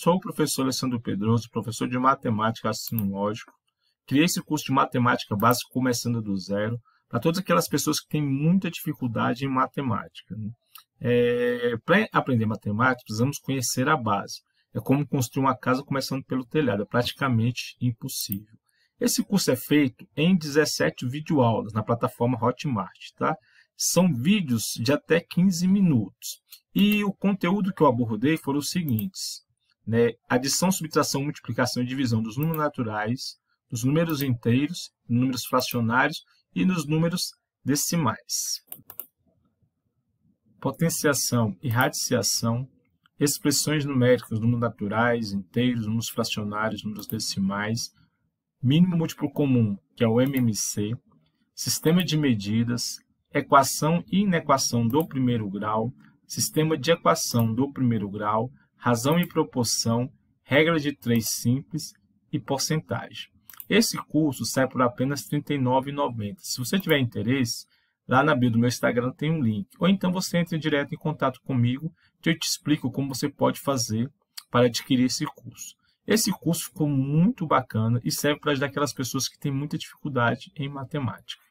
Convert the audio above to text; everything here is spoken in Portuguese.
Sou o professor Alessandro Pedroso, professor de matemática raciocínio lógico. Criei esse curso de matemática básica começando do zero para todas aquelas pessoas que têm muita dificuldade em matemática. Né? É, para aprender matemática, precisamos conhecer a base. É como construir uma casa começando pelo telhado, é praticamente impossível. Esse curso é feito em 17 videoaulas na plataforma Hotmart, tá? São vídeos de até 15 minutos. E o conteúdo que eu abordei foram os seguintes né, adição, subtração, multiplicação e divisão dos números naturais, dos números inteiros, números fracionários e nos números decimais. Potenciação e radiciação, expressões numéricas, números naturais, inteiros, números fracionários, números decimais, mínimo múltiplo comum, que é o MMC, sistema de medidas, equação e inequação do primeiro grau, sistema de equação do primeiro grau, razão e proporção, regra de três simples e porcentagem. Esse curso sai por apenas R$ 39,90. Se você tiver interesse, lá na bio do meu Instagram tem um link. Ou então você entra direto em contato comigo, que eu te explico como você pode fazer para adquirir esse curso. Esse curso ficou muito bacana e serve para ajudar aquelas pessoas que têm muita dificuldade em matemática.